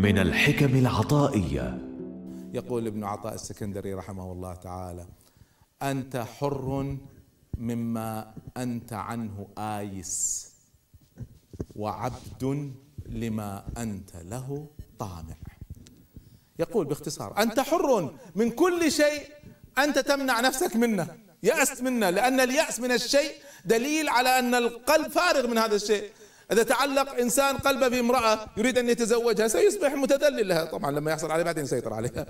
من الحكم العطائية يقول ابن عطاء السكندري رحمه الله تعالى أنت حر مما أنت عنه آيس وعبد لما أنت له طامع يقول باختصار أنت حر من كل شيء أنت تمنع نفسك منه يأس منه لأن اليأس من الشيء دليل على أن القلب فارغ من هذا الشيء إذا تعلق إنسان قلبه بامرأة يريد أن يتزوجها سيصبح متذلل لها طبعا لما يحصل عليه بعدين يسيطر عليها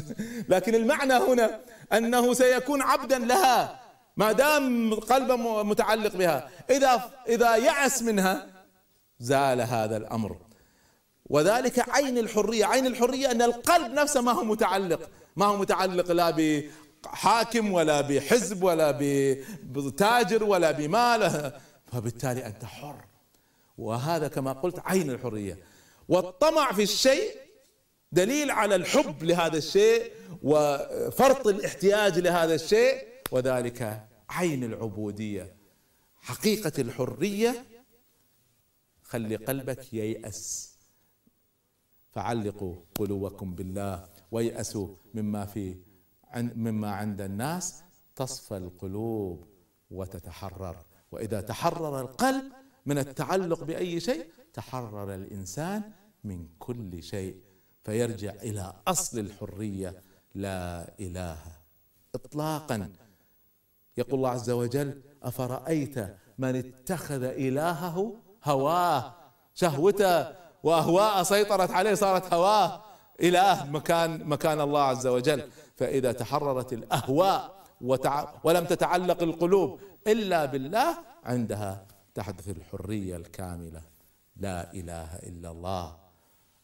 لكن المعنى هنا أنه سيكون عبدا لها ما دام قلبه متعلق بها إذا إذا يأس منها زال هذا الأمر وذلك عين الحرية عين الحرية أن القلب نفسه ما هو متعلق ما هو متعلق لا بحاكم ولا بحزب ولا بتاجر ولا بمال فبالتالي أنت حر وهذا كما قلت عين الحريه والطمع في الشيء دليل على الحب لهذا الشيء وفرط الاحتياج لهذا الشيء وذلك عين العبوديه حقيقه الحريه خلي قلبك ييأس فعلقوا قلوبكم بالله ويأسوا مما في مما عند الناس تصفى القلوب وتتحرر واذا تحرر القلب من التعلق باي شيء تحرر الانسان من كل شيء فيرجع الى اصل الحريه لا اله اطلاقا يقول الله عز وجل افرايت من اتخذ الهه هواه شهوته واهواء سيطرت عليه صارت هواه اله مكان مكان الله عز وجل فاذا تحررت الاهواء ولم تتعلق القلوب الا بالله عندها تحدث الحريه الكامله لا اله الا الله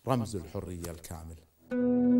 رمز الحريه الكامله